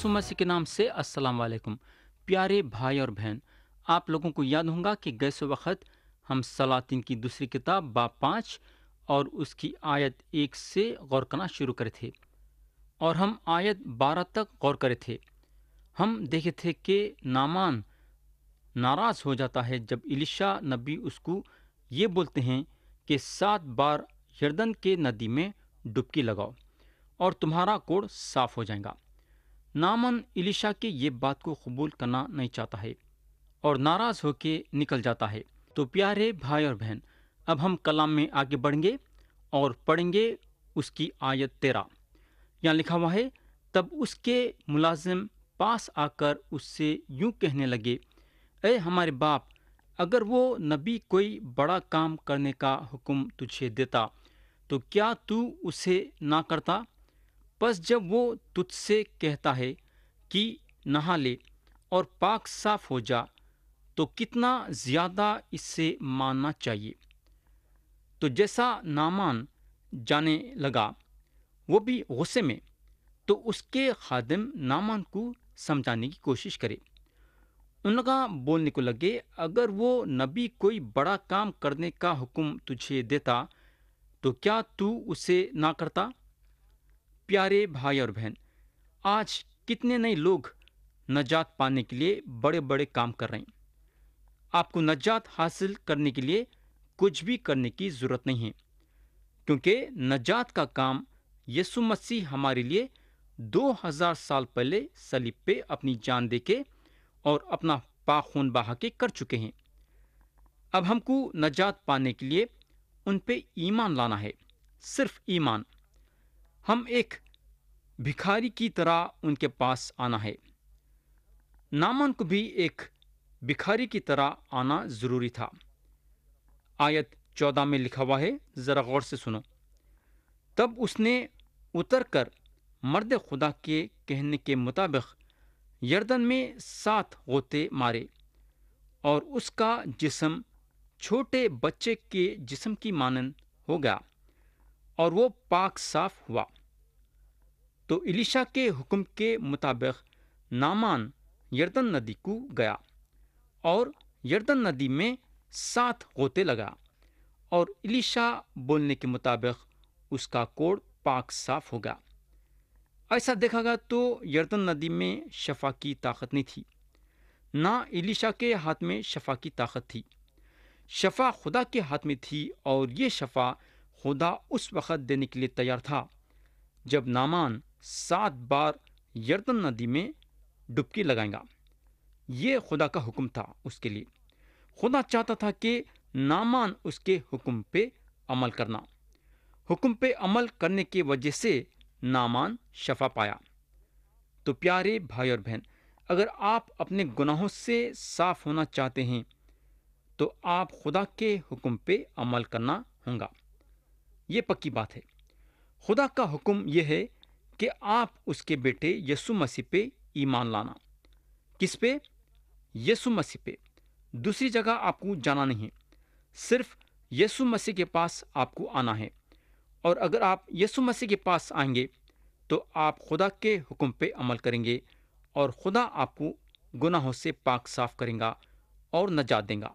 यीशु मसीह के नाम से अस्सलाम वालेकुम प्यारे भाई और बहन आप लोगों को याद होगा कि गैस वक्त हम सलातिन की दूसरी किताब बाप पाँच और उसकी आयत एक से गौर करना शुरू करे थे और हम आयत बारह तक गौर करे थे हम देखे थे कि नामान नाराज़ हो जाता है जब इलिशा नबी उसको ये बोलते हैं कि सात बार यर्दन के नदी में डुबकी लगाओ और तुम्हारा कोड़ साफ हो जाएगा नामन इलिशा के ये बात को कबूल करना नहीं चाहता है और नाराज होकर निकल जाता है तो प्यारे भाई और बहन अब हम कलाम में आगे बढ़ेंगे और पढ़ेंगे उसकी आयत तेरा यहाँ लिखा हुआ है तब उसके मुलाजिम पास आकर उससे यूं कहने लगे अरे हमारे बाप अगर वो नबी कोई बड़ा काम करने का हुक्म तुझे देता तो क्या तू उसे ना करता बस जब वो तुझसे कहता है कि नहा ले और पाक साफ हो जा तो कितना ज़्यादा इससे मानना चाहिए तो जैसा नामान जाने लगा वो भी गुस्से में तो उसके खादिम नामान को समझाने की कोशिश करे उनका बोलने को लगे अगर वो नबी कोई बड़ा काम करने का हुक्म तुझे देता तो क्या तू उसे ना करता प्यारे भाई और बहन आज कितने नए लोग नजात पाने के लिए बड़े बड़े काम कर रहे हैं आपको नजात हासिल करने के लिए कुछ भी करने की ज़रूरत नहीं है क्योंकि नजात का काम यसु मसीह हमारे लिए 2000 साल पहले सलीब पे अपनी जान दे के और अपना खून बहा के कर चुके हैं अब हमको नजात पाने के लिए उन पे ईमान लाना है सिर्फ ईमान हम एक भिखारी की तरह उनके पास आना है नामन को भी एक भिखारी की तरह आना ज़रूरी था आयत चौदह में लिखा हुआ है ज़रा गौर से सुनो तब उसने उतर कर मर्द खुदा के कहने के मुताबिक यर्दन में सात गोते मारे और उसका जिसम छोटे बच्चे के जिसम की मानन हो गया और वो पाक साफ हुआ तो इलिशा के हुक्म के मुताबिक नामान यर्दन नदी को गया और यर्दन नदी में सात गोते लगा और इलिशा बोलने के मुताबिक उसका कोड पाक साफ हो गया ऐसा देखा गया तो यर्दन नदी में शफा की ताकत नहीं थी ना इलिशा के हाथ में शफा की ताकत थी शफा खुदा के हाथ में थी और ये शफा खुदा उस वक़्त देने के लिए तैयार था जब नामान सात बार यर्दन नदी में डुबकी लगाएगा ये खुदा का हुक्म था उसके लिए खुदा चाहता था कि नामान उसके हुक्म पे अमल करना हुक्म पे अमल करने की वजह से नामान शफा पाया तो प्यारे भाई और बहन अगर आप अपने गुनाहों से साफ होना चाहते हैं तो आप खुदा के हुक्म पे अमल करना होगा ये पक्की बात है खुदा का हुक्म यह है कि आप उसके बेटे यसु मसीह पे ईमान लाना किस पे यसु मसीह पे दूसरी जगह आपको जाना नहीं है सिर्फ यसु मसीह के पास आपको आना है और अगर आप यसु मसीह के पास आएंगे तो आप खुदा के हुक्म पे अमल करेंगे और खुदा आपको गुनाहों से पाक साफ करेगा और नजात देगा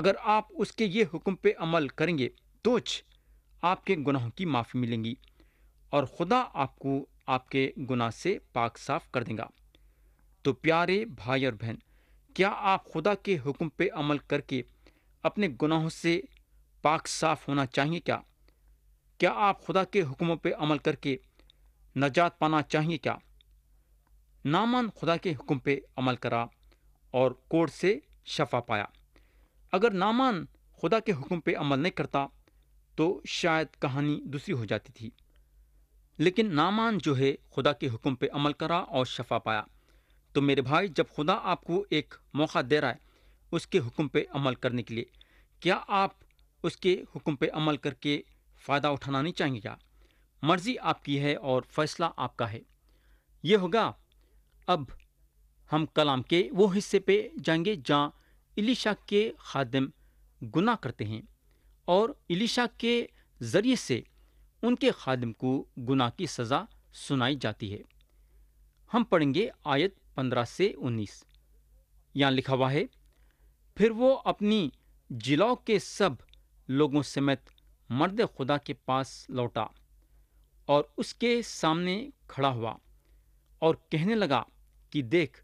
अगर आप उसके ये हुक्म पे अमल करेंगे तो आपके गुनाहों की माफ़ी मिलेंगी और खुदा आपको आपके गुनाह से पाक साफ कर देगा तो प्यारे भाई और बहन क्या आप खुदा के हुक्म पे अमल करके अपने गुनाहों से पाक साफ होना चाहिए क्या क्या आप खुदा के हुक्म पे अमल करके नजात पाना चाहिए क्या नामान खुदा के हुक्म पे अमल करा और कोर्ट से शफा पाया अगर नामान खुदा के हुक्म पे अमल नहीं करता तो शायद कहानी दूसरी हो जाती थी लेकिन नामान जो है खुदा के हुक्म पे अमल करा और शफा पाया तो मेरे भाई जब खुदा आपको एक मौका दे रहा है उसके हुक्म पे अमल करने के लिए क्या आप उसके हुक्म पे अमल करके फ़ायदा उठाना नहीं चाहेंगे क्या मर्ज़ी आपकी है और फ़ैसला आपका है ये होगा अब हम कलाम के वो हिस्से पे जाएंगे जहाँ इलिशा के खादम गुना करते हैं और इलिशा के ज़रिए से उनके खादम को गुना की सज़ा सुनाई जाती है हम पढ़ेंगे आयत पंद्रह से उन्नीस यहाँ लिखा हुआ है फिर वो अपनी जिलाओं के सब लोगों समेत मर्द खुदा के पास लौटा और उसके सामने खड़ा हुआ और कहने लगा कि देख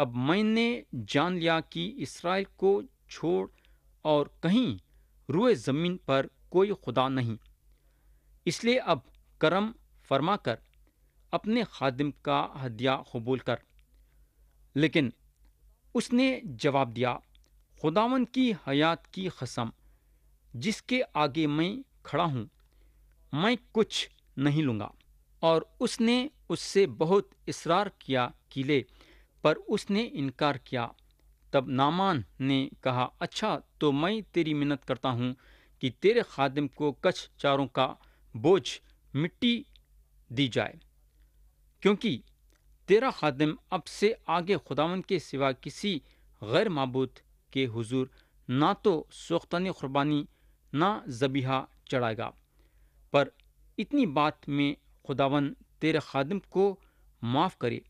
अब मैंने जान लिया कि इसराइल को छोड़ और कहीं रुए ज़मीन पर कोई खुदा नहीं इसलिए अब करम फरमा कर अपने खादिम का हदिया कबूल कर लेकिन उसने जवाब दिया खुदावन की हयात की कसम जिसके आगे मैं खड़ा हूँ मैं कुछ नहीं लूँगा और उसने उससे बहुत इसरार किया किले पर उसने इनकार किया तब नामान ने कहा अच्छा तो मैं तेरी मिन्नत करता हूँ कि तेरे खादिम को कच्छ चारों का बोझ मिट्टी दी जाए क्योंकि तेरा खादिम अब से आगे खुदावन के सिवा किसी गैर मबूत के हुजूर ना तो सोख्तान क़ुरबानी ना जबीहा चढ़ाएगा पर इतनी बात में खुदावन तेरे खादिम को माफ़ करे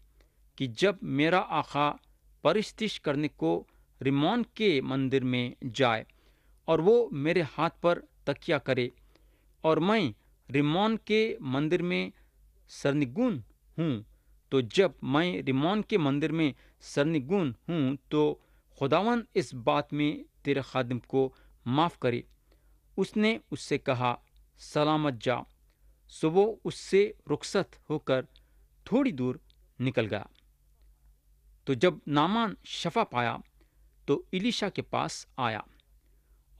कि जब मेरा आखा परिस्थिश करने को रिमोन के मंदिर में जाए और वो मेरे हाथ पर तकिया करे और मैं रिमोन के मंदिर में सरनिगुन हूँ तो जब मैं रिमोन के मंदिर में सरनिगुन हूँ तो खुदावन इस बात में तेरे खादिम को माफ़ करे उसने उससे कहा सलामत जा सुबह उससे रुखसत होकर थोड़ी दूर निकल गया तो जब नामान शफा पाया तो इलिशा के पास आया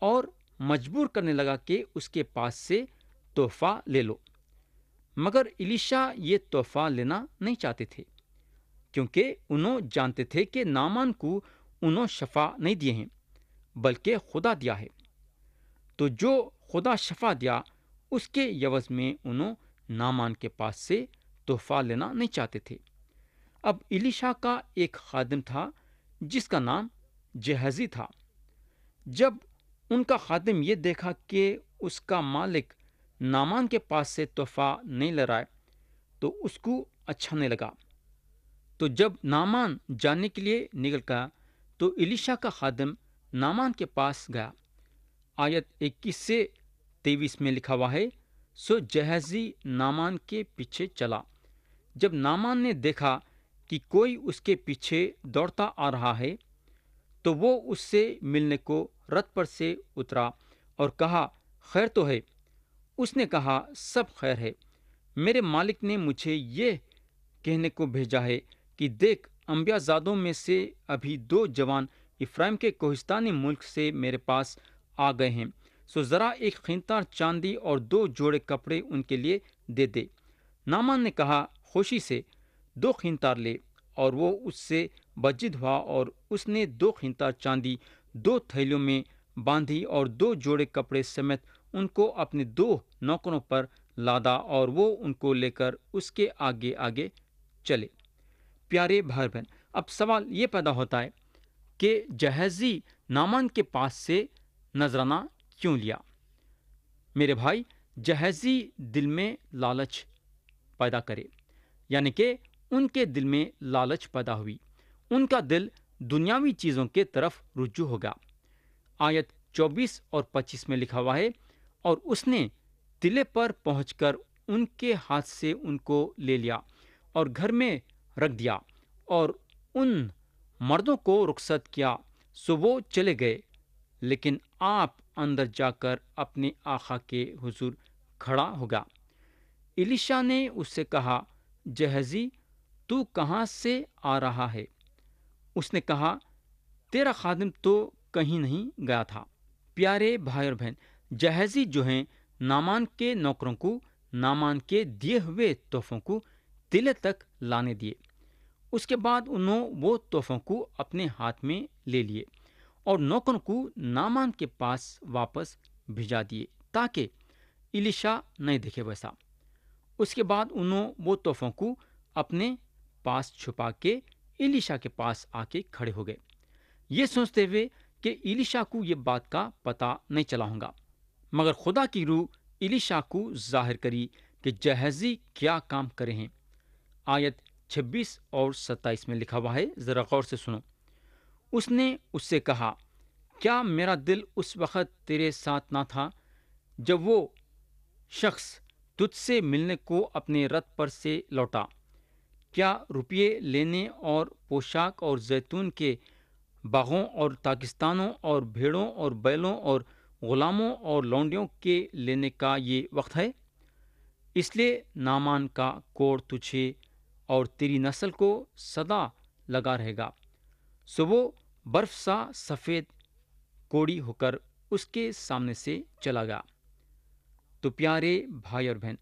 और मजबूर करने लगा कि उसके पास से तोहफा ले लो मगर इलिशा ये तोहफा लेना नहीं चाहते थे क्योंकि उन्होंने जानते थे कि नामान को उन्होंने शफा नहीं दिए हैं बल्कि खुदा दिया है तो जो खुदा शफा दिया उसके यवज में उन्हों नामान के पास से तोहफा लेना नहीं चाहते थे अब इलीशा का एक खादिम था जिसका नाम जहजी था जब उनका खादिम ये देखा कि उसका मालिक नामान के पास से तोहफा नहीं लड़ाए तो उसको अच्छा नहीं लगा तो जब नामान जाने के लिए निकल गया तो इलीशा का खादिम नामान के पास गया आयत 21 से 23 में लिखा हुआ है सो जहजी नामान के पीछे चला जब नामान ने देखा कि कोई उसके पीछे दौड़ता आ रहा है तो वो उससे मिलने को रथ पर से उतरा और कहा खैर तो है उसने कहा सब खैर है मेरे मालिक ने मुझे ये कहने को भेजा है कि देख अम्बियाजादों में से अभी दो जवान इफ्राइम के कोहिस्तानी मुल्क से मेरे पास आ गए हैं सो ज़रा एक खिनतार चांदी और दो जोड़े कपड़े उनके लिए दे दे नामान ने कहा खुशी से दो खिंतार ले और वो उससे बजिद हुआ और उसने दो खिंतार चांदी दो थैलियों में बांधी और दो जोड़े कपड़े समेत उनको अपने दो नौकरों पर लादा और वो उनको लेकर उसके आगे आगे चले प्यारे भाई बहन अब सवाल ये पैदा होता है कि जहजी नामान के पास से नजराना क्यों लिया मेरे भाई जहजी दिल में लालच पैदा करे यानी कि उनके दिल में लालच पैदा हुई उनका दिल दुनियावी चीज़ों के तरफ रुजू होगा आयत 24 और 25 में लिखा हुआ है और उसने तिले पर पहुंचकर उनके हाथ से उनको ले लिया और घर में रख दिया और उन मर्दों को रुखसत किया सो वो चले गए लेकिन आप अंदर जाकर अपने आखा के हुजूर खड़ा होगा इलिशा ने उससे कहा जहजी तू कहाँ से आ रहा है उसने कहा तेरा खादिम तो कहीं नहीं गया था प्यारे भाई और बहन जहेजी जो हैं नामान के नौकरों को नामान के दिए हुए तोहफों को दिल तक लाने दिए उसके बाद उन्होंने वो तोहफों को अपने हाथ में ले लिए और नौकरों को नामान के पास वापस भिजा दिए ताकि इलिशा नहीं दिखे वैसा उसके बाद उन्होंने वो तोहफों को अपने पास छुपा के इलिशा के पास आके खड़े हो गए ये सोचते हुए कि इलिशा को ये बात का पता नहीं चला होगा मगर खुदा की रूह इलिशा को जाहिर करी कि जहजी क्या काम करे हैं आयत 26 और 27 में लिखा हुआ है ज़रा गौर से सुनो उसने उससे कहा क्या मेरा दिल उस वक़्त तेरे साथ ना था जब वो शख्स तुझसे मिलने को अपने रथ पर से लौटा क्या रुपये लेने और पोशाक और जैतून के बागों और ताकिस्तानों और भेड़ों और बैलों और ग़ुलामों और लौंडियों के लेने का ये वक्त है इसलिए नामान का कोड़ तुझे और तेरी नस्ल को सदा लगा रहेगा सो वो बर्फ सा सफ़ेद कोड़ी होकर उसके सामने से चला गया तो प्यारे भाई और बहन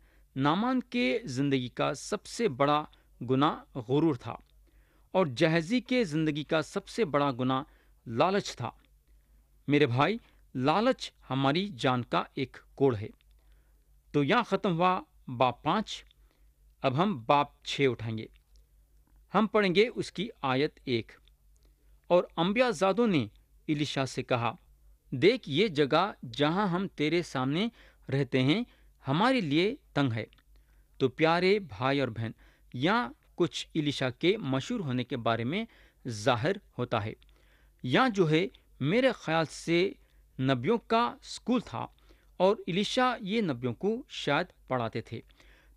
नामान के ज़िंदगी का सबसे बड़ा गुना गुरूर था और जहजी के ज़िंदगी का सबसे बड़ा गुना लालच था मेरे भाई लालच हमारी जान का एक कोड़ है तो यहाँ ख़त्म हुआ बाप पाँच अब हम बाप छः उठाएंगे हम पढ़ेंगे उसकी आयत एक और अम्बिया जादों ने इलिशा से कहा देख ये जगह जहाँ हम तेरे सामने रहते हैं हमारे लिए तंग है तो प्यारे भाई और बहन या कुछ इलिशा के मशहूर होने के बारे में जाहिर होता है या जो है मेरे ख्याल से नबियों का स्कूल था और इलिशा ये नबियों को शायद पढ़ाते थे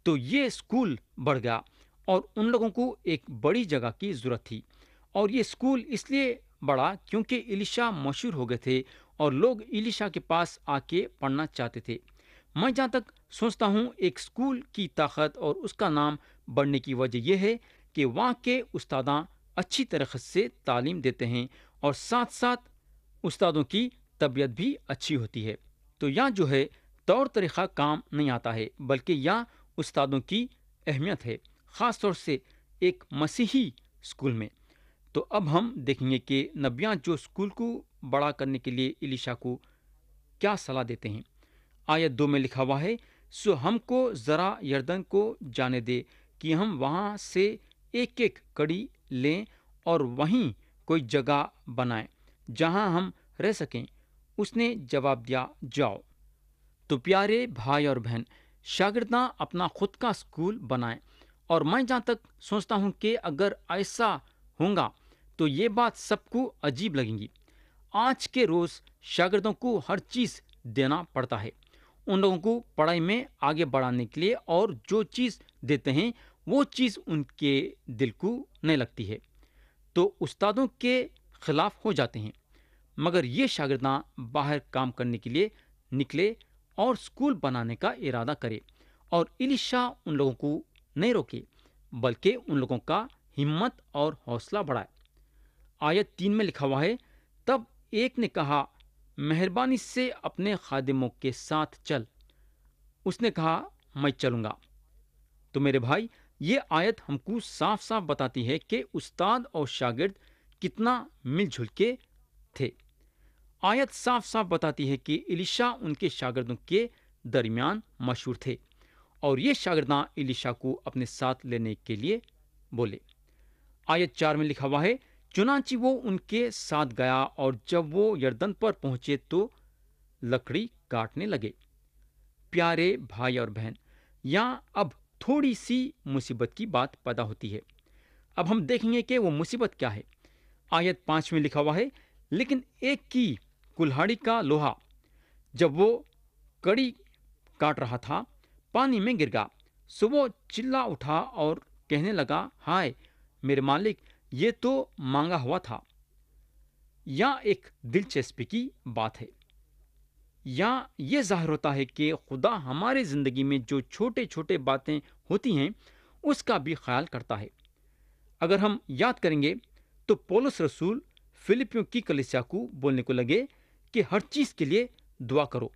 तो ये स्कूल बढ़ गया और उन लोगों को एक बड़ी जगह की ज़रूरत थी और ये स्कूल इसलिए बढ़ा क्योंकि इलिशा मशहूर हो गए थे और लोग इलिशा के पास आके पढ़ना चाहते थे मैं जहाँ तक सोचता हूँ एक स्कूल की ताकत और उसका नाम बढ़ने की वजह यह है कि वहाँ के उस्तादा अच्छी तरह से तालीम देते हैं और साथ साथ उस्तादों की तबीयत भी अच्छी होती है तो यहाँ जो है तौर तरीक़ा काम नहीं आता है बल्कि यहाँ उस्तादों की अहमियत है ख़ास तौर से एक मसीही स्कूल में तो अब हम देखेंगे कि नबियाँ जो स्कूल को बड़ा करने के लिए इलिशा को क्या सलाह देते हैं आयत दो में लिखा हुआ है सो हमको ज़रा यर्दन को जाने दे कि हम वहाँ से एक एक कड़ी लें और वहीं कोई जगह बनाएं जहाँ हम रह सकें उसने जवाब दिया जाओ तो प्यारे भाई और बहन शागिदा अपना खुद का स्कूल बनाएं और मैं जहाँ तक सोचता हूँ कि अगर ऐसा होगा तो ये बात सबको अजीब लगेंगी आज के रोज़ शागिर्दों को हर चीज़ देना पड़ता है उन लोगों को पढ़ाई में आगे बढ़ाने के लिए और जो चीज़ देते हैं वो चीज़ उनके दिल को नहीं लगती है तो उस्तादों के ख़िलाफ़ हो जाते हैं मगर ये शागिदा बाहर काम करने के लिए निकले और स्कूल बनाने का इरादा करे और इलिशा उन लोगों को नहीं रोके बल्कि उन लोगों का हिम्मत और हौसला बढ़ाए आयत तीन में लिखा हुआ है तब एक ने कहा मेहरबानी से अपने खादिमों के साथ चल उसने कहा मैं चलूँगा तो मेरे भाई ये आयत हमको साफ साफ बताती है कि उस्ताद और शागिर्द कितना मिलजुल के थे आयत साफ साफ बताती है कि इलिशा उनके शागिर्दों के दरमियान मशहूर थे और ये शागिर्दा इलिशा को अपने साथ लेने के लिए बोले आयत चार में लिखा हुआ है चुनाची वो उनके साथ गया और जब वो यर्दन पर पहुंचे तो लकड़ी काटने लगे प्यारे भाई और बहन यहाँ अब थोड़ी सी मुसीबत की बात पैदा होती है अब हम देखेंगे कि वो मुसीबत क्या है आयत पाँच में लिखा हुआ है लेकिन एक की कुल्हाड़ी का लोहा जब वो कड़ी काट रहा था पानी में गिर गया सुबह चिल्ला उठा और कहने लगा हाय मेरे मालिक ये तो मांगा हुआ था यह एक दिलचस्पी की बात है या ये ज़ाहिर होता है कि खुदा हमारे ज़िंदगी में जो छोटे छोटे बातें होती हैं उसका भी ख्याल करता है अगर हम याद करेंगे तो पोलस रसूल फिलिपियों की कलिसिया को बोलने को लगे कि हर चीज़ के लिए दुआ करो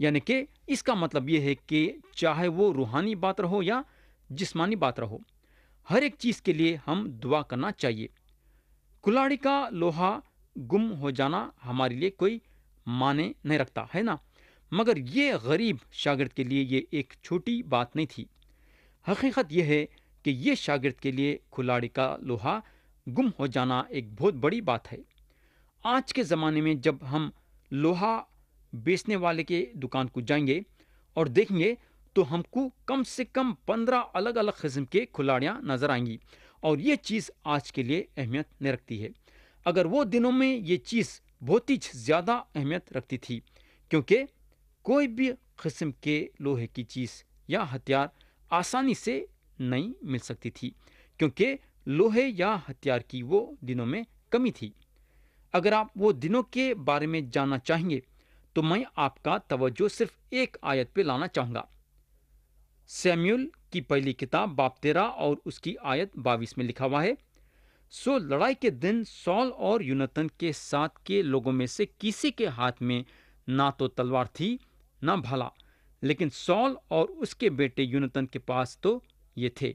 यानी कि इसका मतलब ये है कि चाहे वो रूहानी बात रहो या जिस्मानी बात रहो हर एक चीज़ के लिए हम दुआ करना चाहिए कुलाड़ी का लोहा गुम हो जाना हमारे लिए कोई माने नहीं रखता है ना मगर ये गरीब शागिर्द के लिए ये एक छोटी बात नहीं थी हकीकत यह है कि ये शागिर्द के लिए खुलाड़ी का लोहा गुम हो जाना एक बहुत बड़ी बात है आज के ज़माने में जब हम लोहा बेचने वाले के दुकान को जाएंगे और देखेंगे तो हमको कम से कम पंद्रह अलग अलग किस्म के खुलाड़ियाँ नज़र आएंगी और ये चीज़ आज के लिए अहमियत नहीं रखती है अगर वो दिनों में ये चीज़ बहुत ही ज़्यादा अहमियत रखती थी क्योंकि कोई भी किस्म के लोहे की चीज़ या हथियार आसानी से नहीं मिल सकती थी क्योंकि लोहे या हथियार की वो दिनों में कमी थी अगर आप वो दिनों के बारे में जानना चाहेंगे तो मैं आपका तवज्जो सिर्फ एक आयत पे लाना चाहूँगा सैम्यूल की पहली किताब बाप तेरा और उसकी आयत बाविस में लिखा हुआ है सो लड़ाई के दिन सॉल और यूनतन के साथ के लोगों में से किसी के हाथ में ना तो तलवार थी ना भला लेकिन सॉल और उसके बेटे यूनतन के पास तो ये थे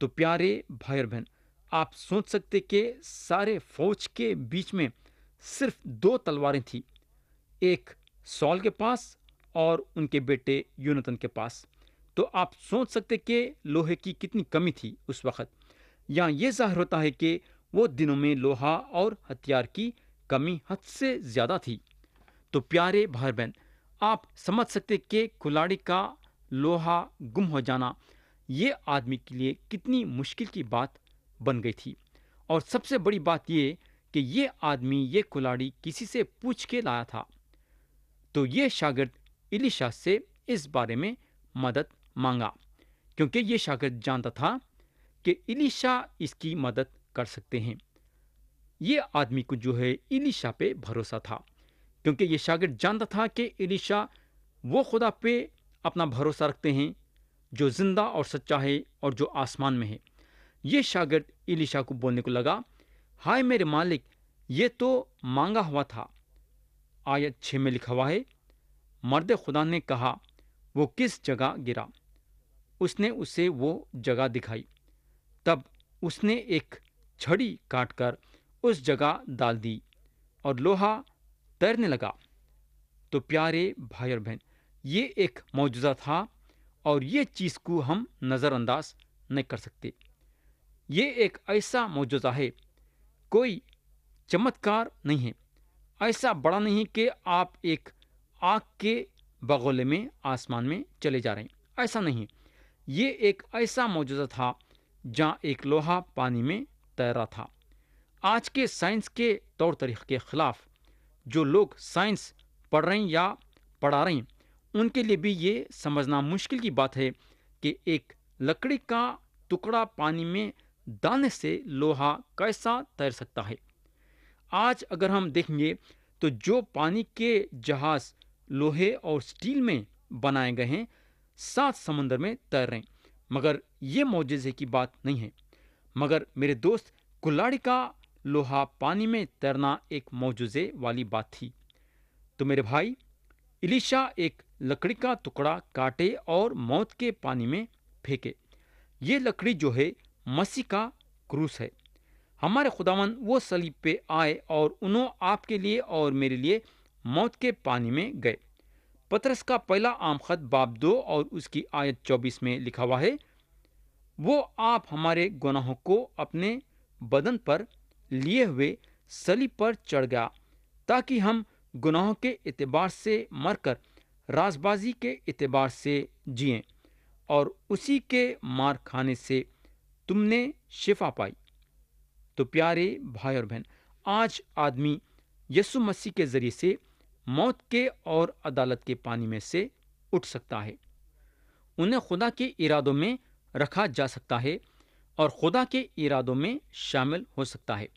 तो प्यारे भाई और बहन आप सोच सकते कि सारे फौज के बीच में सिर्फ दो तलवारें थी एक सॉल के पास और उनके बेटे यूनतन के पास तो आप सोच सकते कि लोहे की कितनी कमी थी उस वक़्त यहाँ ये जाहिर होता है कि वो दिनों में लोहा और हथियार की कमी हद से ज़्यादा थी तो प्यारे भाई बहन आप समझ सकते कि कुलाड़ी का लोहा गुम हो जाना ये आदमी के लिए कितनी मुश्किल की बात बन गई थी और सबसे बड़ी बात ये कि ये आदमी ये कुलाड़ी किसी से पूछ के लाया था तो ये शागिर्द इलिशा से इस बारे में मदद मांगा क्योंकि ये शागिर्द जानता था कि इलीशा इसकी मदद कर सकते हैं ये आदमी को जो है इलीशा पे भरोसा था क्योंकि ये शागिर्द जानता था कि इलीशा वो खुदा पे अपना भरोसा रखते हैं जो ज़िंदा और सच्चा है और जो आसमान में है ये शागिर्द इलीशा को बोलने को लगा हाय मेरे मालिक ये तो मांगा हुआ था आयत छः में लिखा हुआ है मर्द खुदा ने कहा वो किस जगह गिरा उसने उसे वो जगह दिखाई तब उसने एक छड़ी काटकर उस जगह डाल दी और लोहा तैरने लगा तो प्यारे भाई और बहन ये एक मौजूदा था और ये चीज़ को हम नज़रअंदाज नहीं कर सकते ये एक ऐसा मौजूदा है कोई चमत्कार नहीं है ऐसा बड़ा नहीं कि आप एक आग के बगोले में आसमान में चले जा रहे हैं ऐसा नहीं ये एक ऐसा मौजूदा था जहाँ एक लोहा पानी में तैरा था आज के साइंस के तौर तरीक़े के ख़िलाफ़ जो लोग साइंस पढ़ रहे या पढ़ा रहे उनके लिए भी ये समझना मुश्किल की बात है कि एक लकड़ी का टुकड़ा पानी में दाने से लोहा कैसा तैर सकता है आज अगर हम देखेंगे तो जो पानी के जहाज़ लोहे और स्टील में बनाए गए हैं सात समंदर में तैर रहे हैं मगर ये मोजे की बात नहीं है मगर मेरे दोस्त कुल्लाड़ी का लोहा पानी में तैरना एक मोजे वाली बात थी तो मेरे भाई इलिशा एक लकड़ी का टुकड़ा काटे और मौत के पानी में फेंके ये लकड़ी जो है मसीह का क्रूस है हमारे खुदावन वो सलीब पे आए और उन्होंने आपके लिए और मेरे लिए मौत के पानी में गए पतरस का पहला आम खत बाब दो और उसकी आयत चौबीस में लिखा हुआ है वो आप हमारे गुनाहों को अपने बदन पर लिए हुए सली पर चढ़ गया ताकि हम गुनाहों के एतबार से मरकर राजबाजी के एतबार से जिए और उसी के मार खाने से तुमने शिफा पाई तो प्यारे भाई और बहन आज आदमी यसु मसीह के ज़रिए से मौत के और अदालत के पानी में से उठ सकता है उन्हें खुदा के इरादों में रखा जा सकता है और खुदा के इरादों में शामिल हो सकता है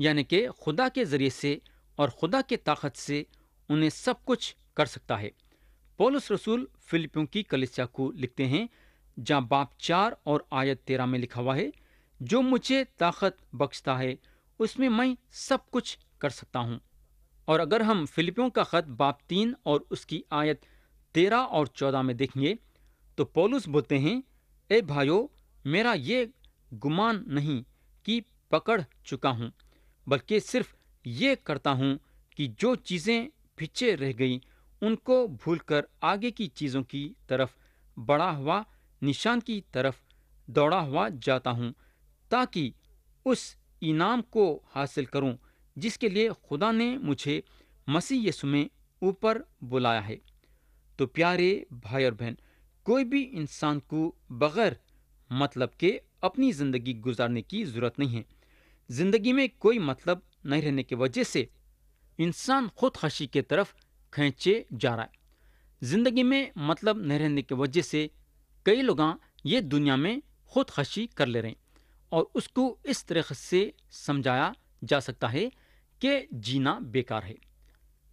यानी कि खुदा के ज़रिए से और खुदा के ताकत से उन्हें सब कुछ कर सकता है पोलस रसूल फिलिपियों की कलिसिया को लिखते हैं जहाँ बाप चार और आयत तेरह में लिखा हुआ है जो मुझे ताकत बख्शता है उसमें मैं सब कुछ कर सकता हूँ और अगर हम फिलिपियों का ख़त बाप तीन और उसकी आयत तेरह और चौदह में देखेंगे तो पोलूस बोलते हैं ए भाइयो मेरा ये गुमान नहीं कि पकड़ चुका हूँ बल्कि सिर्फ ये करता हूँ कि जो चीज़ें पीछे रह गई उनको भूलकर आगे की चीज़ों की तरफ बढ़ा हुआ निशान की तरफ दौड़ा हुआ जाता हूँ ताकि उस इनाम को हासिल करूँ जिसके लिए खुदा ने मुझे मसीह यीशु में ऊपर बुलाया है तो प्यारे भाई और बहन कोई भी इंसान को बगैर मतलब के अपनी ज़िंदगी गुजारने की ज़रूरत नहीं है ज़िंदगी में कोई मतलब नहीं रहने की वजह से इंसान खुदकशी की तरफ खींचे जा रहा है ज़िंदगी में मतलब नहीं रहने की वजह से कई लोग ये दुनिया में खुदकशी कर ले रहे हैं और उसको इस तरह से समझाया जा सकता है कि जीना बेकार है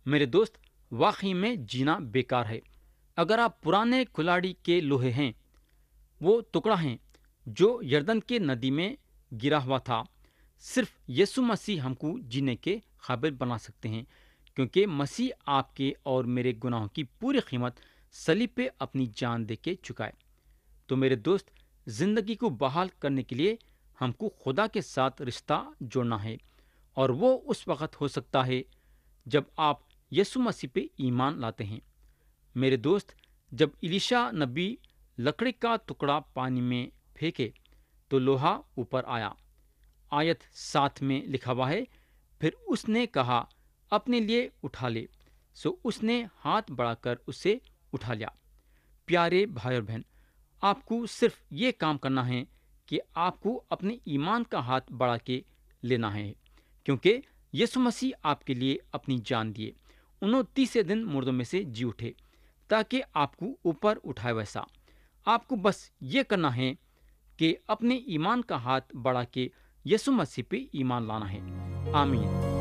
मेरे दोस्त वाकई में जीना बेकार है अगर आप पुराने खिलाड़ी के लोहे हैं वो टुकड़ा हैं जो यर्दन के नदी में गिरा हुआ था सिर्फ यसु मसीह हमको जीने के काबिल बना सकते हैं क्योंकि मसीह आपके और मेरे गुनाहों की पूरी कीमत सली पे अपनी जान दे के चुकाए तो मेरे दोस्त जिंदगी को बहाल करने के लिए हमको खुदा के साथ रिश्ता जोड़ना है और वो उस वक़्त हो सकता है जब आप यसु मसीह पे ईमान लाते हैं मेरे दोस्त जब इलिशा नबी लकड़ी का टुकड़ा पानी में फेंके तो लोहा ऊपर आया आयत साथ में लिखा हुआ है फिर उसने कहा अपने लिए उठा ले सो उसने हाथ बढ़ाकर उसे उठा लिया प्यारे भाई और बहन आपको सिर्फ ये काम करना है कि आपको अपने ईमान का हाथ बढ़ा के लेना है क्योंकि यीशु मसीह आपके लिए अपनी जान दिए उन्होंने तीसरे दिन मुर्दों में से जी उठे ताकि आपको ऊपर उठाए वैसा आपको बस ये करना है कि अपने ईमान का हाथ बढ़ा के यसु मसीह पे ईमान लाना है आमीन